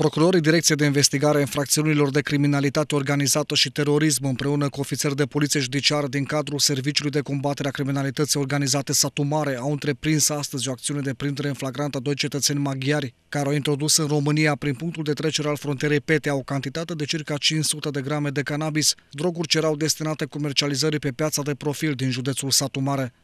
Procurorii Direcției de Investigare a Infracțiunilor de Criminalitate Organizată și Terorism împreună cu ofițeri de poliție judiciară din cadrul Serviciului de Combatere a Criminalității Organizate Satu Mare, au întreprins astăzi o acțiune de prindere în flagrant a doi cetățeni maghiari care au introdus în România prin punctul de trecere al frontierei pete o cantitate de circa 500 de grame de cannabis, droguri ce erau destinate comercializării pe piața de profil din județul Satu Mare.